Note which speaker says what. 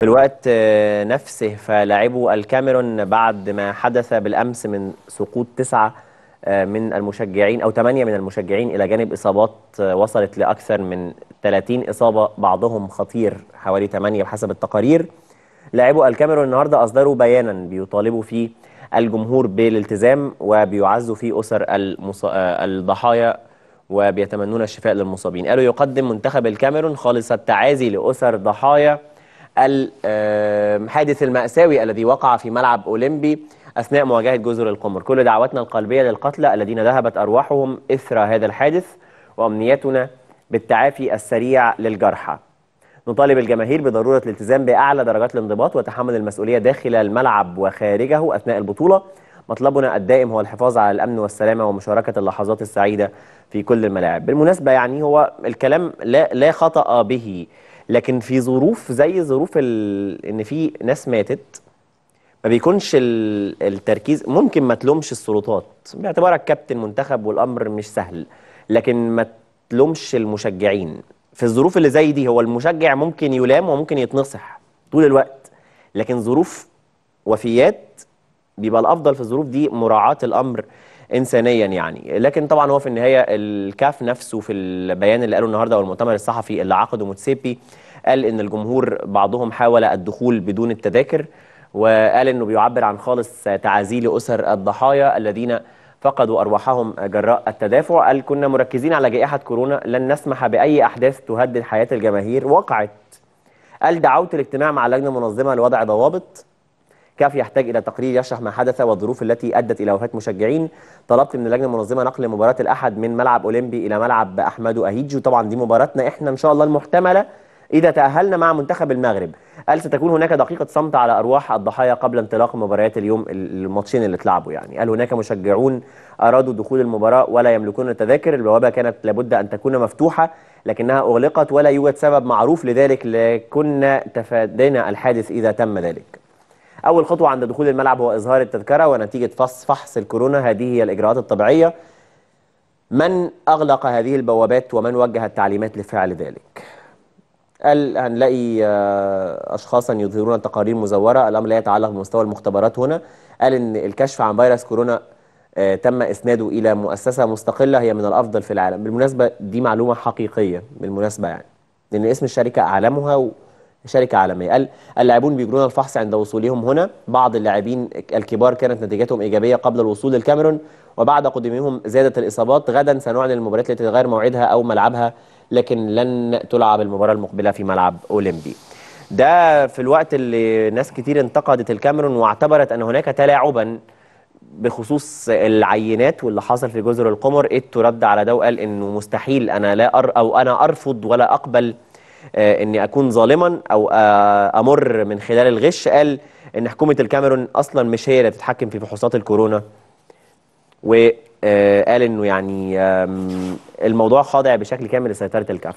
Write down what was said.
Speaker 1: في الوقت آه، نفسه فلاعبو الكاميرون بعد ما حدث بالأمس من سقوط تسعة آه، من المشجعين أو ثمانية من المشجعين إلى جانب إصابات آه، وصلت لأكثر من 30 إصابة بعضهم خطير حوالي ثمانيه بحسب التقارير لاعبو الكاميرون النهاردة أصدروا بيانا بيطالبوا فيه الجمهور بالالتزام وبيعزوا فيه أسر المص... الضحايا وبيتمنون الشفاء للمصابين قالوا يقدم منتخب الكاميرون خالص التعازي لأسر ضحايا الحادث المأساوي الذي وقع في ملعب أولمبي أثناء مواجهة جزر القمر كل دعواتنا القلبية للقتلى الذين ذهبت أرواحهم إثر هذا الحادث وأمنيتنا بالتعافي السريع للجرحى نطالب الجماهير بضرورة الالتزام بأعلى درجات الانضباط وتحمل المسؤولية داخل الملعب وخارجه أثناء البطولة مطلبنا الدائم هو الحفاظ على الأمن والسلامة ومشاركة اللحظات السعيدة في كل الملاعب بالمناسبة يعني هو الكلام لا, لا خطأ به لكن في ظروف زي ظروف ان في ناس ماتت ما بيكونش التركيز ممكن ما تلومش السلطات باعتبارك كابتن منتخب والامر مش سهل لكن ما تلومش المشجعين في الظروف اللي زي دي هو المشجع ممكن يلام وممكن يتنصح طول الوقت لكن ظروف وفيات بيبقى الافضل في الظروف دي مراعاه الامر انسانيا يعني لكن طبعا هو في النهايه الكاف نفسه في البيان اللي قاله النهارده او المؤتمر الصحفي اللي عقده موتسيبي قال ان الجمهور بعضهم حاول الدخول بدون التذاكر وقال انه بيعبر عن خالص تعازي لاسر الضحايا الذين فقدوا ارواحهم جراء التدافع قال كنا مركزين على جائحه كورونا لن نسمح باي احداث تهدد حياه الجماهير وقعت قال دعوت الاجتماع مع لجنه منظمه لوضع ضوابط كاف يحتاج إلى تقرير يشرح ما حدث والظروف التي أدت إلى وفاة مشجعين طلبت من اللجنة المنظمة نقل مباراة الأحد من ملعب أولمبي إلى ملعب احمد أهيجو طبعا دي مباراتنا إحنا إن شاء الله المحتملة إذا تأهلنا مع منتخب المغرب قال ستكون هناك دقيقة صمت على أرواح الضحايا قبل انطلاق مباريات اليوم الماتشين اللي اتلعبوا يعني قال هناك مشجعون أرادوا دخول المباراة ولا يملكون التذاكر البوابة كانت لابد أن تكون مفتوحة لكنها أغلقت ولا يوجد سبب معروف لذلك لكنا تفادينا الحادث إذا تم ذلك اول خطوه عند دخول الملعب هو اظهار التذكره ونتيجه فحص فحص الكورونا هذه هي الاجراءات الطبيعيه من اغلق هذه البوابات ومن وجه التعليمات لفعل ذلك قال هنلاقي آه، اشخاصا يظهرون تقارير مزوره الامر لا يتعلق بمستوى المختبرات هنا قال ان الكشف عن فيروس كورونا آه، تم اسناده الى مؤسسه مستقله هي من الافضل في العالم بالمناسبه دي معلومه حقيقيه بالمناسبه يعني لان اسم الشركه اعلمها و... شركة عالمية قال اللاعبون بيجرون الفحص عند وصولهم هنا بعض اللاعبين الكبار كانت نتيجتهم إيجابية قبل الوصول للكاميرون وبعد قدومهم زادت الإصابات غدا سنعلن المباريات التي تغير موعدها أو ملعبها لكن لن تلعب المباراة المقبلة في ملعب أولمبي ده في الوقت اللي ناس كتير انتقدت الكاميرون واعتبرت أن هناك تلاعبا بخصوص العينات واللي حصل في جزر القمر إيتو رد على ده وقال إنه مستحيل أنا لا أر أو أنا أرفض ولا أقبل آه، اني اكون ظالما او آه، امر من خلال الغش قال ان حكومه الكاميرون اصلا مش هي اللي بتتحكم في فحوصات الكورونا وقال آه، انه يعني الموضوع خاضع بشكل كامل لسيطره الكاف